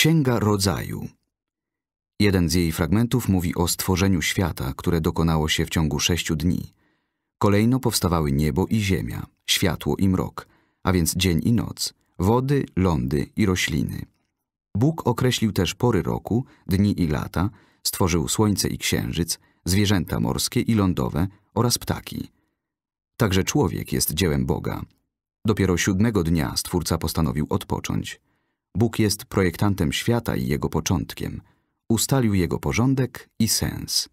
Księga Rodzaju. Jeden z jej fragmentów mówi o stworzeniu świata, które dokonało się w ciągu sześciu dni. Kolejno powstawały niebo i ziemia, światło i mrok, a więc dzień i noc, wody, lądy i rośliny. Bóg określił też pory roku, dni i lata, stworzył słońce i księżyc, zwierzęta morskie i lądowe oraz ptaki. Także człowiek jest dziełem Boga. Dopiero siódmego dnia Stwórca postanowił odpocząć. Bóg jest projektantem świata i jego początkiem. Ustalił jego porządek i sens.